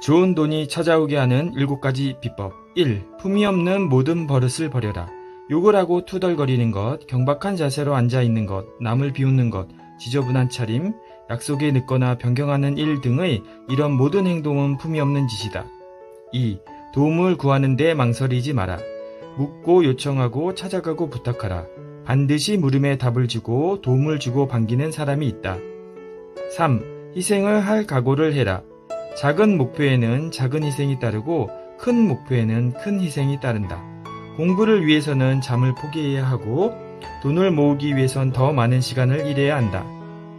좋은 돈이 찾아오게 하는 7 가지 비법 1. 품위 없는 모든 버릇을 버려라. 욕을 하고 투덜거리는 것, 경박한 자세로 앉아있는 것, 남을 비웃는 것, 지저분한 차림, 약속에 늦거나 변경하는 일 등의 이런 모든 행동은 품위 없는 짓이다. 2. 도움을 구하는데 망설이지 마라. 묻고 요청하고 찾아가고 부탁하라. 반드시 물음에 답을 주고 도움을 주고 반기는 사람이 있다. 3. 희생을 할 각오를 해라. 작은 목표에는 작은 희생이 따르고 큰 목표에는 큰 희생이 따른다. 공부를 위해서는 잠을 포기해야 하고 돈을 모으기 위해선 더 많은 시간을 일해야 한다.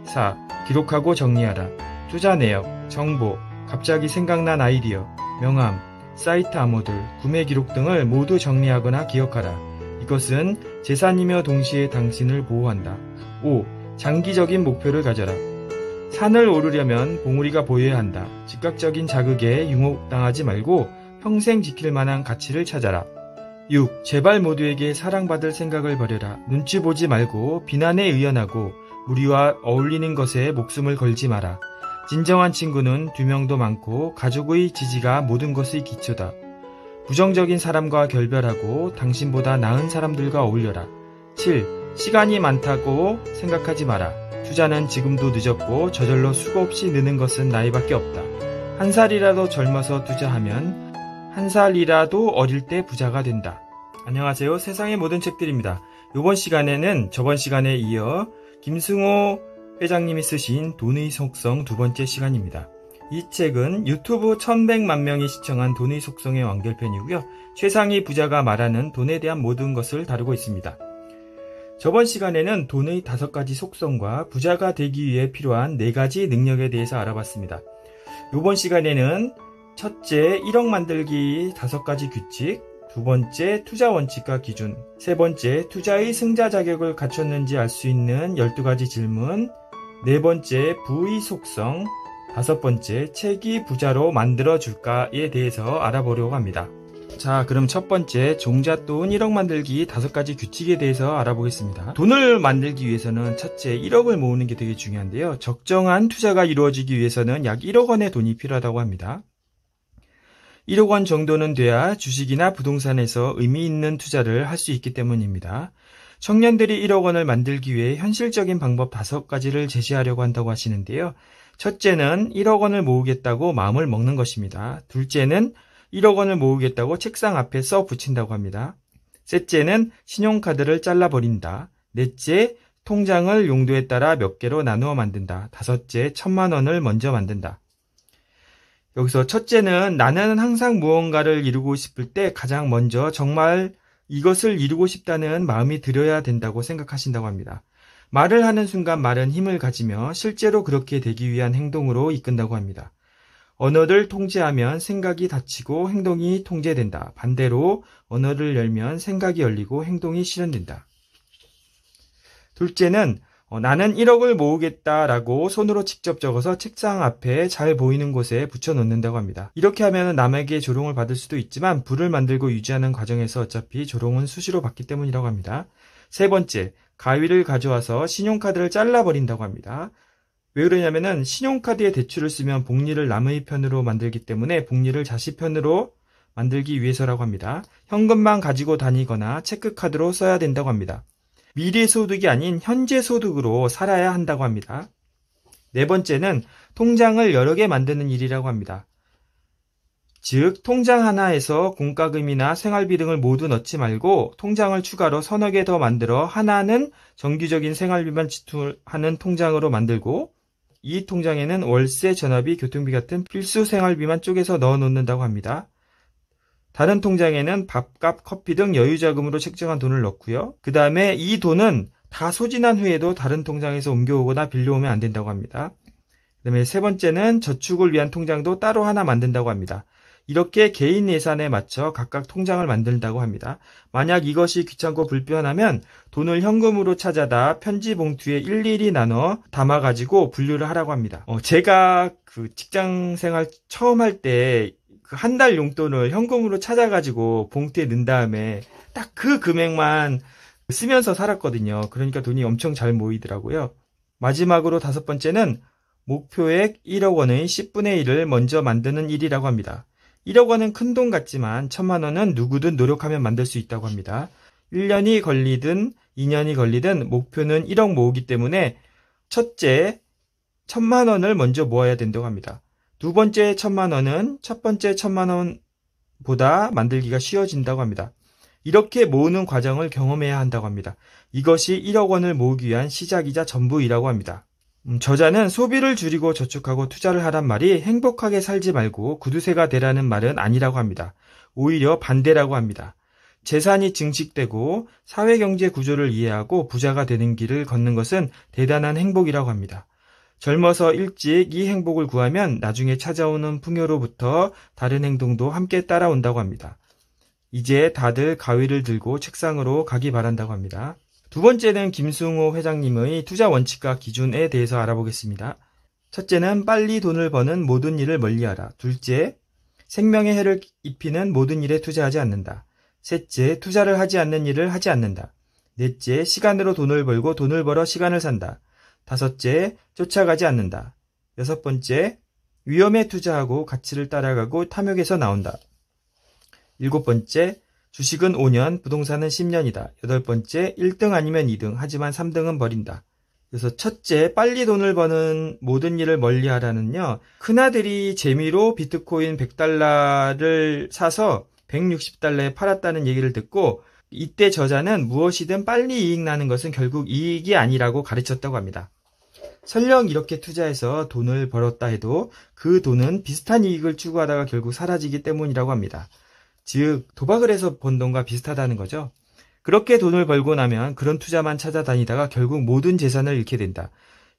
4. 기록하고 정리하라. 투자 내역, 정보, 갑자기 생각난 아이디어, 명함, 사이트 암호들, 구매 기록 등을 모두 정리하거나 기억하라. 이것은 재산이며 동시에 당신을 보호한다. 5. 장기적인 목표를 가져라. 산을 오르려면 봉우리가 보여야 한다. 즉각적인 자극에 융혹당하지 말고 평생 지킬 만한 가치를 찾아라. 6. 제발 모두에게 사랑받을 생각을 버려라. 눈치 보지 말고 비난에 의연하고 무리와 어울리는 것에 목숨을 걸지 마라. 진정한 친구는 두 명도 많고 가족의 지지가 모든 것의 기초다. 부정적인 사람과 결별하고 당신보다 나은 사람들과 어울려라. 7. 시간이 많다고 생각하지 마라. 투자는 지금도 늦었고 저절로 수고 없이 느는 것은 나이밖에 없다. 한 살이라도 젊어서 투자하면 한 살이라도 어릴 때 부자가 된다. 안녕하세요. 세상의 모든 책들입니다. 이번 시간에는 저번 시간에 이어 김승호 회장님이 쓰신 돈의 속성 두 번째 시간입니다. 이 책은 유튜브 1100만 명이 시청한 돈의 속성의 완결편이고요. 최상위 부자가 말하는 돈에 대한 모든 것을 다루고 있습니다. 저번 시간에는 돈의 다섯 가지 속성과 부자가 되기 위해 필요한 네 가지 능력에 대해서 알아봤습니다. 이번 시간에는 첫째 1억 만들기 다섯 가지 규칙, 두 번째 투자 원칙과 기준, 세 번째 투자의 승자 자격을 갖췄는지 알 수 있는 12가지 질문, 네 번째 부의 속성, 다섯 번째 책이 부자로 만들어 줄까에 대해서 알아보려고 합니다. 자 그럼 첫 번째 종잣돈 1억 만들기 5가지 규칙에 대해서 알아보겠습니다. 돈을 만들기 위해서는 첫째 1억을 모으는 게 되게 중요한데요. 적정한 투자가 이루어지기 위해서는 약 1억 원의 돈이 필요하다고 합니다. 1억 원 정도는 돼야 주식이나 부동산에서 의미 있는 투자를 할 수 있기 때문입니다. 청년들이 1억 원을 만들기 위해 현실적인 방법 5가지를 제시하려고 한다고 하시는데요. 첫째는 1억 원을 모으겠다고 마음을 먹는 것입니다. 둘째는 1억 원을 모으겠다고 책상 앞에 써 붙인다고 합니다. 셋째는 신용카드를 잘라버린다. 넷째, 통장을 용도에 따라 몇 개로 나누어 만든다. 다섯째, 천만 원을 먼저 만든다. 여기서 첫째는 나는 항상 무언가를 이루고 싶을 때 가장 먼저 정말 이것을 이루고 싶다는 마음이 들어야 된다고 생각하신다고 합니다. 말을 하는 순간 말은 힘을 가지며 실제로 그렇게 되기 위한 행동으로 이끈다고 합니다. 언어를 통제하면 생각이 닫히고 행동이 통제된다. 반대로 언어를 열면 생각이 열리고 행동이 실현된다. 둘째는 어, 나는 1억을 모으겠다라고 손으로 직접 적어서 책상 앞에 잘 보이는 곳에 붙여놓는다고 합니다. 이렇게 하면 남에게 조롱을 받을 수도 있지만 불을 만들고 유지하는 과정에서 어차피 조롱은 수시로 받기 때문이라고 합니다. 세 번째, 가위를 가져와서 신용카드를 잘라버린다고 합니다. 왜 그러냐면은 신용카드에 대출을 쓰면 복리를 남의 편으로 만들기 때문에 복리를 자식 편으로 만들기 위해서라고 합니다. 현금만 가지고 다니거나 체크카드로 써야 된다고 합니다. 미래 소득이 아닌 현재 소득으로 살아야 한다고 합니다. 네 번째는 통장을 여러 개 만드는 일이라고 합니다. 즉, 통장 하나에서 공과금이나 생활비 등을 모두 넣지 말고 통장을 추가로 서너 개 더 만들어 하나는 정기적인 생활비만 지출하는 통장으로 만들고 이 통장에는 월세, 전화비, 교통비 같은 필수 생활비만 쪼개서 넣어 놓는다고 합니다. 다른 통장에는 밥값, 커피 등 여유자금으로 책정한 돈을 넣고요. 그 다음에 이 돈은 다 소진한 후에도 다른 통장에서 옮겨오거나 빌려오면 안 된다고 합니다. 그 다음에 세 번째는 저축을 위한 통장도 따로 하나 만든다고 합니다. 이렇게 개인 예산에 맞춰 각각 통장을 만든다고 합니다. 만약 이것이 귀찮고 불편하면 돈을 현금으로 찾아다 편지 봉투에 일일이 나눠 담아가지고 분류를 하라고 합니다. 어, 제가 그 직장 생활 처음 할 때 한달 그 용돈을 현금으로 찾아가지고 봉투에 넣은 다음에 딱 그 금액만 쓰면서 살았거든요. 그러니까 돈이 엄청 잘 모이더라고요. 마지막으로 다섯 번째는 목표액 1억 원의 10분의 1을 먼저 만드는 일이라고 합니다. 1억 원은 큰 돈 같지만 천만 원은 누구든 노력하면 만들 수 있다고 합니다. 1년이 걸리든 2년이 걸리든 목표는 1억 모으기 때문에 첫째 천만 원을 먼저 모아야 된다고 합니다. 두 번째 천만 원은 첫 번째 천만 원보다 만들기가 쉬워진다고 합니다. 이렇게 모으는 과정을 경험해야 한다고 합니다. 이것이 1억 원을 모으기 위한 시작이자 전부이라고 합니다. 음, 저자는 소비를 줄이고 저축하고 투자를 하란 말이 행복하게 살지 말고 구두쇠가 되라는 말은 아니라고 합니다. 오히려 반대라고 합니다. 재산이 증식되고 사회 경제 구조를 이해하고 부자가 되는 길을 걷는 것은 대단한 행복이라고 합니다. 젊어서 일찍 이 행복을 구하면 나중에 찾아오는 풍요로부터 다른 행동도 함께 따라온다고 합니다. 이제 다들 가위를 들고 책상으로 가기 바란다고 합니다. 두 번째는 김승호 회장님의 투자 원칙과 기준에 대해서 알아보겠습니다. 첫째는 빨리 돈을 버는 모든 일을 멀리하라. 둘째, 생명의 해를 입히는 모든 일에 투자하지 않는다. 셋째, 투자를 하지 않는 일을 하지 않는다. 넷째, 시간으로 돈을 벌고 돈을 벌어 시간을 산다. 다섯째, 쫓아가지 않는다. 여섯 번째, 위험에 투자하고 가치를 따라가고 탐욕에서 나온다. 일곱 번째, 주식은 5년, 부동산은 10년이다. 여덟 번째, 1등 아니면 2등, 하지만 3등은 버린다. 그래서 첫째, 빨리 돈을 버는 모든 일을 멀리 하라는요. 큰아들이 재미로 비트코인 100달러를 사서 160달러에 팔았다는 얘기를 듣고 이때 저자는 무엇이든 빨리 이익 나는 것은 결국 이익이 아니라고 가르쳤다고 합니다. 설령 이렇게 투자해서 돈을 벌었다 해도 그 돈은 비슷한 이익을 추구하다가 결국 사라지기 때문이라고 합니다. 즉 도박을 해서 번 돈과 비슷하다는 거죠. 그렇게 돈을 벌고 나면 그런 투자만 찾아다니다가 결국 모든 재산을 잃게 된다.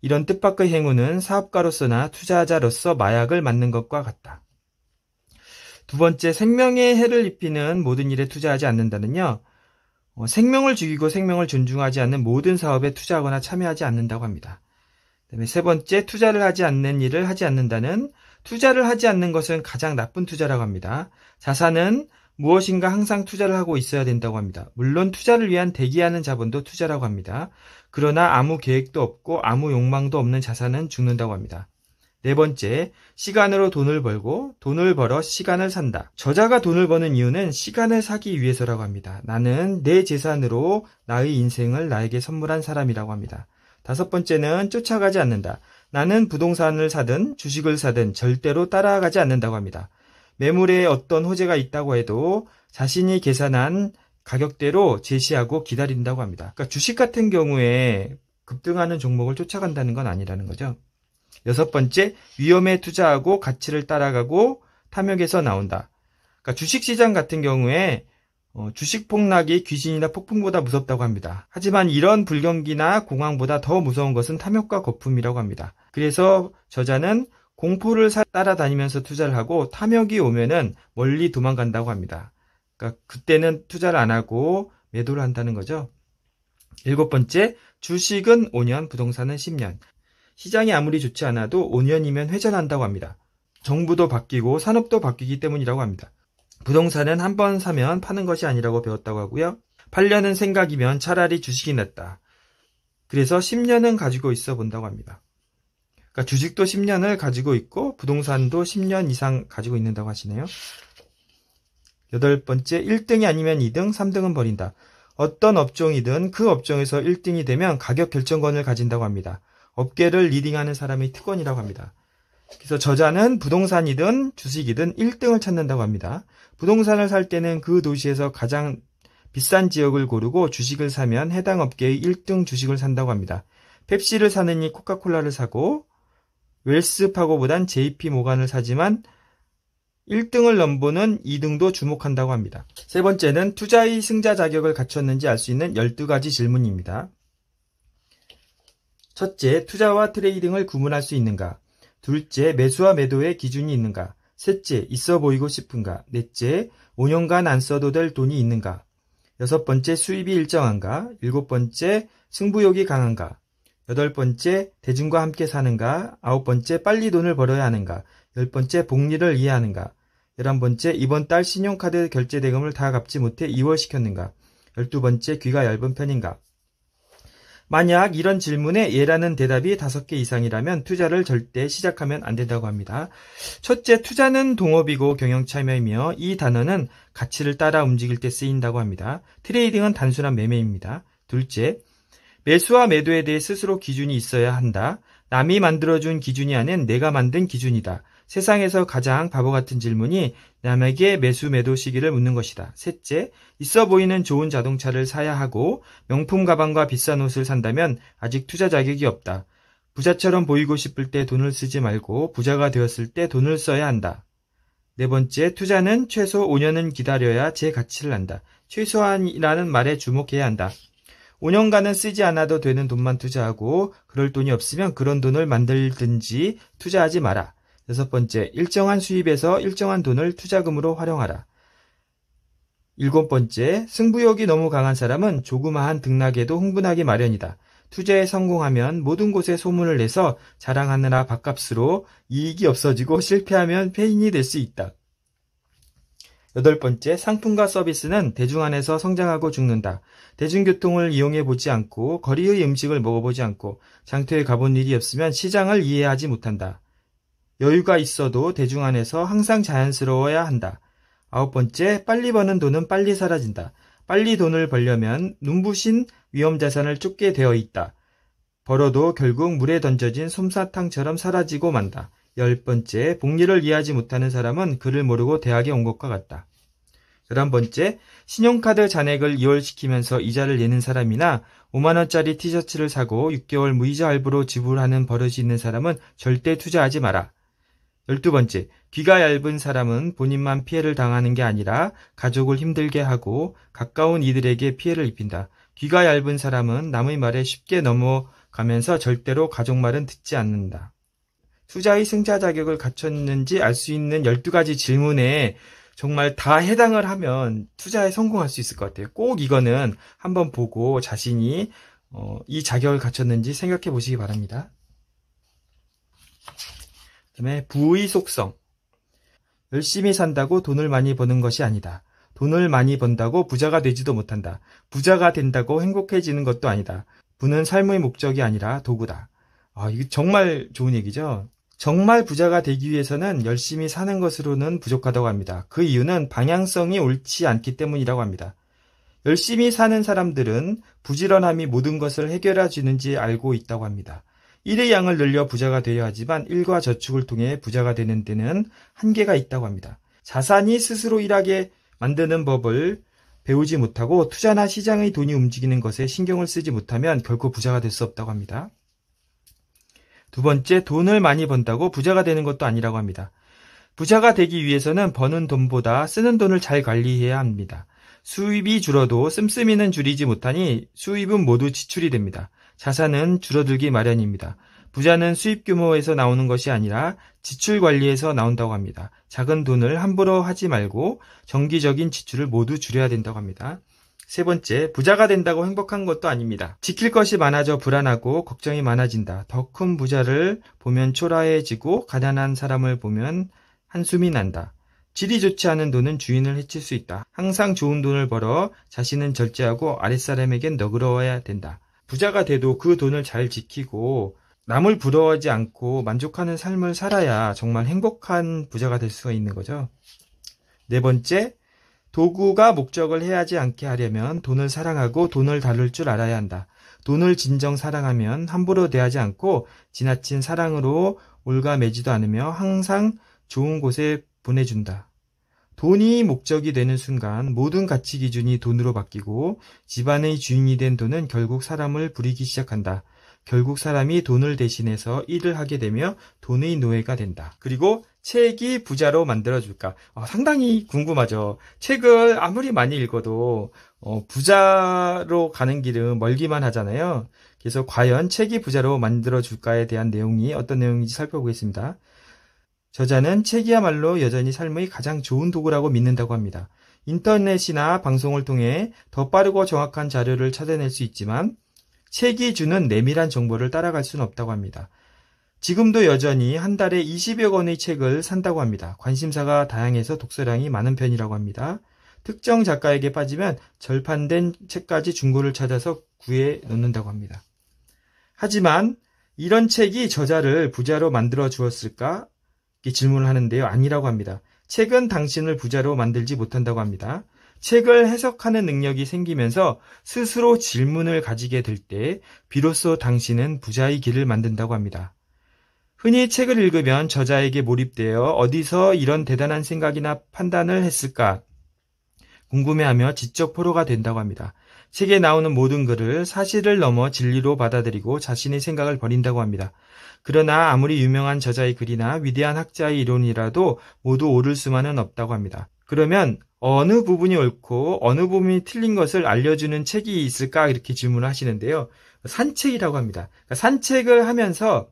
이런 뜻밖의 행운은 사업가로서나 투자자로서 마약을 맞는 것과 같다. 두 번째, 생명에 해를 입히는 모든 일에 투자하지 않는다는요. 어, 생명을 죽이고 생명을 존중하지 않는 모든 사업에 투자하거나 참여하지 않는다고 합니다. 그다음에 세 번째, 투자를 하지 않는 일을 하지 않는다는 투자를 하지 않는 것은 가장 나쁜 투자라고 합니다. 자산은 무엇인가 항상 투자를 하고 있어야 된다고 합니다. 물론 투자를 위한 대기하는 자본도 투자라고 합니다. 그러나 아무 계획도 없고 아무 욕망도 없는 자산은 죽는다고 합니다. 네 번째, 시간으로 돈을 벌고 돈을 벌어 시간을 산다. 저자가 돈을 버는 이유는 시간을 사기 위해서라고 합니다. 나는 내 재산으로 나의 인생을 나에게 선물한 사람이라고 합니다. 다섯 번째는 쫓아가지 않는다. 나는 부동산을 사든 주식을 사든 절대로 따라가지 않는다고 합니다. 매물에 어떤 호재가 있다고 해도 자신이 계산한 가격대로 제시하고 기다린다고 합니다. 그러니까 주식 같은 경우에 급등하는 종목을 쫓아간다는 건 아니라는 거죠. 여섯 번째, 위험에 투자하고 가치를 따라가고 탐욕에서 나온다. 그러니까 주식시장 같은 경우에 어, 주식 폭락이 귀신이나 폭풍보다 무섭다고 합니다. 하지만 이런 불경기나 공황보다 더 무서운 것은 탐욕과 거품이라고 합니다. 그래서 저자는 공포를 따라다니면서 투자를 하고 탐욕이 오면은 멀리 도망간다고 합니다. 그러니까 그때는 투자를 안 하고 매도를 한다는 거죠. 일곱 번째, 주식은 5년, 부동산은 10년. 시장이 아무리 좋지 않아도 5년이면 회전한다고 합니다. 정부도 바뀌고 산업도 바뀌기 때문이라고 합니다. 부동산은 한 번 사면 파는 것이 아니라고 배웠다고 하고요. 팔려는 생각이면 차라리 주식이 낫다. 그래서 10년은 가지고 있어 본다고 합니다. 그러니까 주식도 10년을 가지고 있고 부동산도 10년 이상 가지고 있는다고 하시네요. 여덟 번째, 1등이 아니면 2등, 3등은 버린다. 어떤 업종이든 그 업종에서 1등이 되면 가격 결정권을 가진다고 합니다. 업계를 리딩하는 사람이 특권이라고 합니다. 그래서 저자는 부동산이든 주식이든 1등을 찾는다고 합니다. 부동산을 살 때는 그 도시에서 가장 비싼 지역을 고르고 주식을 사면 해당 업계의 1등 주식을 산다고 합니다. 펩시를 사느니 코카콜라를 사고 웰스파고보단 JP 모간을 사지만 1등을 넘보는 2등도 주목한다고 합니다. 세 번째는 투자의 승자 자격을 갖췄는지 알 수 있는 12가지 질문입니다. 첫째, 투자와 트레이딩을 구분할 수 있는가? 둘째, 매수와 매도의 기준이 있는가? 셋째, 있어 보이고 싶은가? 넷째, 5년간 안 써도 될 돈이 있는가? 여섯 번째, 수입이 일정한가? 일곱 번째, 승부욕이 강한가? 여덟 번째, 대중과 함께 사는가? 아홉 번째, 빨리 돈을 벌어야 하는가? 열 번째, 복리를 이해하는가? 열한 번째, 이번 달 신용카드 결제 대금을 다 갚지 못해 이월시켰는가? 열두 번째, 귀가 얇은 편인가? 만약 이런 질문에 예라는 대답이 5개 이상이라면 투자를 절대 시작하면 안 된다고 합니다. 첫째, 투자는 동업이고 경영 참여이며 이 단어는 가치를 따라 움직일 때 쓰인다고 합니다. 트레이딩은 단순한 매매입니다. 둘째, 매수와 매도에 대해 스스로 기준이 있어야 한다. 남이 만들어준 기준이 아닌 내가 만든 기준이다. 세상에서 가장 바보 같은 질문이 남에게 매수 매도 시기를 묻는 것이다. 셋째, 있어 보이는 좋은 자동차를 사야 하고 명품 가방과 비싼 옷을 산다면 아직 투자 자격이 없다. 부자처럼 보이고 싶을 때 돈을 쓰지 말고 부자가 되었을 때 돈을 써야 한다. 네 번째, 투자는 최소 5년은 기다려야 제 가치를 안다. 최소한이라는 말에 주목해야 한다. 5년간은 쓰지 않아도 되는 돈만 투자하고 그럴 돈이 없으면 그런 돈을 만들든지 투자하지 마라. 여섯 번째, 일정한 수입에서 일정한 돈을 투자금으로 활용하라. 일곱 번째, 승부욕이 너무 강한 사람은 조그마한 등락에도 흥분하기 마련이다. 투자에 성공하면 모든 곳에 소문을 내서 자랑하느라 밥값으로 이익이 없어지고 실패하면 폐인이 될 수 있다. 여덟 번째, 상품과 서비스는 대중 안에서 성장하고 죽는다. 대중교통을 이용해 보지 않고 거리의 음식을 먹어보지 않고 장터에 가본 일이 없으면 시장을 이해하지 못한다. 여유가 있어도 대중 안에서 항상 자연스러워야 한다. 아홉 번째, 빨리 버는 돈은 빨리 사라진다. 빨리 돈을 벌려면 눈부신 위험 자산을 쫓게 되어 있다. 벌어도 결국 물에 던져진 솜사탕처럼 사라지고 만다. 열 번째, 복리를 이해하지 못하는 사람은 그를 모르고 대학에 온 것과 같다. 열한 번째, 신용카드 잔액을 이월시키면서 이자를 내는 사람이나 5만원짜리 티셔츠를 사고 6개월 무이자 할부로 지불하는 버릇이 있는 사람은 절대 투자하지 마라. 1 2 번째, 귀가 얇은 사람은 본인만 피해를 당하는 게 아니라 가족을 힘들게 하고 가까운 이들에게 피해를 입힌다. 귀가 얇은 사람은 남의 말에 쉽게 넘어가면서 절대로 가족 말은 듣지 않는다. 투자의 승자 자격을 갖췄는지 알 수 있는 12가지 질문에 정말 다 해당을 하면 투자에 성공할 수 있을 것 같아요. 꼭 이거는 한번 보고 자신이 어, 이 자격을 갖췄는지 생각해 보시기 바랍니다. 다음에 부의 속성. 열심히 산다고 돈을 많이 버는 것이 아니다. 돈을 많이 번다고 부자가 되지도 못한다. 부자가 된다고 행복해지는 것도 아니다. 부는 삶의 목적이 아니라 도구다. 아, 이거 정말 좋은 얘기죠. 정말 부자가 되기 위해서는 열심히 사는 것으로는 부족하다고 합니다. 그 이유는 방향성이 옳지 않기 때문이라고 합니다. 열심히 사는 사람들은 부지런함이 모든 것을 해결해 주는지 알고 있다고 합니다. 일의 양을 늘려 부자가 되어야 하지만 일과 저축을 통해 부자가 되는 데는 한계가 있다고 합니다. 자산이 스스로 일하게 만드는 법을 배우지 못하고 투자나 시장의 돈이 움직이는 것에 신경을 쓰지 못하면 결코 부자가 될 수 없다고 합니다. 두 번째, 돈을 많이 번다고 부자가 되는 것도 아니라고 합니다. 부자가 되기 위해서는 버는 돈보다 쓰는 돈을 잘 관리해야 합니다. 수입이 줄어도 씀씀이는 줄이지 못하니 수입은 모두 지출이 됩니다. 자산은 줄어들기 마련입니다. 부자는 수입 규모에서 나오는 것이 아니라 지출 관리에서 나온다고 합니다. 작은 돈을 함부로 하지 말고 정기적인 지출을 모두 줄여야 된다고 합니다. 세 번째, 부자가 된다고 행복한 것도 아닙니다. 지킬 것이 많아져 불안하고 걱정이 많아진다. 더 큰 부자를 보면 초라해지고 가난한 사람을 보면 한숨이 난다. 질이 좋지 않은 돈은 주인을 해칠 수 있다. 항상 좋은 돈을 벌어 자신은 절제하고 아랫사람에겐 너그러워야 된다. 부자가 돼도 그 돈을 잘 지키고 남을 부러워하지 않고 만족하는 삶을 살아야 정말 행복한 부자가 될 수가 있는 거죠. 네 번째, 도구가 목적을 해하지 않게 하려면 돈을 사랑하고 돈을 다룰 줄 알아야 한다. 돈을 진정 사랑하면 함부로 대하지 않고 지나친 사랑으로 올가매지도 않으며 항상 좋은 곳에 보내준다. 돈이 목적이 되는 순간 모든 가치 기준이 돈으로 바뀌고 집안의 주인이 된 돈은 결국 사람을 부리기 시작한다. 결국 사람이 돈을 대신해서 일을 하게 되며 돈의 노예가 된다. 그리고 책이 부자로 만들어줄까? 어, 상당히 궁금하죠. 책을 아무리 많이 읽어도 어, 부자로 가는 길은 멀기만 하잖아요. 그래서 과연 책이 부자로 만들어줄까에 대한 내용이 어떤 내용인지 살펴보겠습니다. 저자는 책이야말로 여전히 삶의 가장 좋은 도구라고 믿는다고 합니다. 인터넷이나 방송을 통해 더 빠르고 정확한 자료를 찾아낼 수 있지만 책이 주는 내밀한 정보를 따라갈 수는 없다고 합니다. 지금도 여전히 한 달에 20여 권의 책을 산다고 합니다. 관심사가 다양해서 독서량이 많은 편이라고 합니다. 특정 작가에게 빠지면 절판된 책까지 중고를 찾아서 구해 놓는다고 합니다. 하지만 이런 책이 저자를 부자로 만들어 주었을까? 이렇게 질문을 하는데요. 아니라고 합니다. 책은 당신을 부자로 만들지 못한다고 합니다. 책을 해석하는 능력이 생기면서 스스로 질문을 가지게 될 때 비로소 당신은 부자의 길을 만든다고 합니다. 흔히 책을 읽으면 저자에게 몰입되어 어디서 이런 대단한 생각이나 판단을 했을까 궁금해하며 지적 포로가 된다고 합니다. 책에 나오는 모든 글을 사실을 넘어 진리로 받아들이고 자신의 생각을 버린다고 합니다. 그러나 아무리 유명한 저자의 글이나 위대한 학자의 이론이라도 모두 옳을 수만은 없다고 합니다. 그러면 어느 부분이 옳고 어느 부분이 틀린 것을 알려주는 책이 있을까 이렇게 질문을 하시는데요. 산책이라고 합니다. 그러니까 산책을 하면서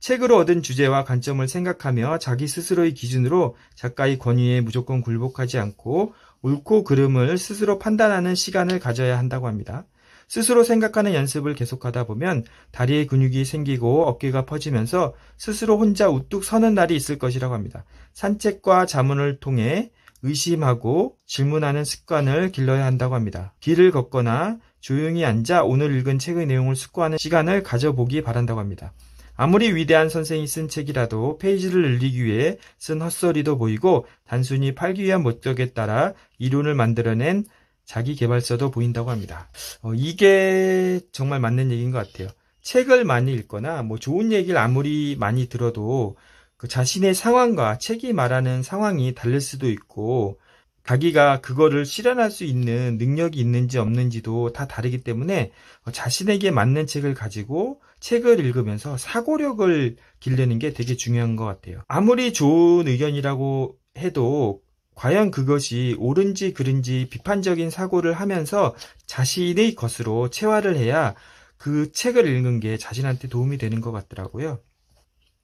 책으로 얻은 주제와 관점을 생각하며 자기 스스로의 기준으로 작가의 권위에 무조건 굴복하지 않고 옳고 그름을 스스로 판단하는 시간을 가져야 한다고 합니다. 스스로 생각하는 연습을 계속하다 보면 다리의 근육이 생기고 어깨가 퍼지면서 스스로 혼자 우뚝 서는 날이 있을 것이라고 합니다. 산책과 자문을 통해 의심하고 질문하는 습관을 길러야 한다고 합니다. 길을 걷거나 조용히 앉아 오늘 읽은 책의 내용을 숙고하는 시간을 가져보기 바란다고 합니다. 아무리 위대한 선생이 쓴 책이라도 페이지를 늘리기 위해 쓴 헛소리도 보이고 단순히 팔기 위한 목적에 따라 이론을 만들어낸 자기 개발서도 보인다고 합니다. 어, 이게 정말 맞는 얘기인 것 같아요. 책을 많이 읽거나 뭐 좋은 얘기를 아무리 많이 들어도 그 자신의 상황과 책이 말하는 상황이 다를 수도 있고 자기가 그거를 실현할 수 있는 능력이 있는지 없는지도 다 다르기 때문에 어, 자신에게 맞는 책을 가지고 책을 읽으면서 사고력을 길르는 게 되게 중요한 것 같아요. 아무리 좋은 의견이라고 해도 과연 그것이 옳은지 그른지 비판적인 사고를 하면서 자신의 것으로 체화를 해야 그 책을 읽는 게 자신한테 도움이 되는 것 같더라고요.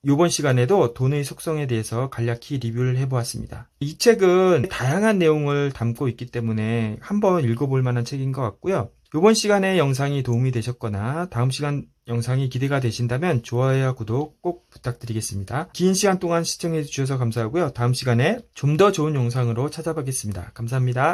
요번 시간에도 돈의 속성에 대해서 간략히 리뷰를 해보았습니다. 이 책은 다양한 내용을 담고 있기 때문에 한번 읽어볼 만한 책인 것 같고요. 요번시간에 영상이 도움이 되셨거나 다음 시간 영상이 기대가 되신다면 좋아요와 구독 꼭 부탁드리겠습니다. 긴 시간 동안 시청해 주셔서 감사하고요. 다음 시간에 좀 더 좋은 영상으로 찾아뵙겠습니다. 감사합니다.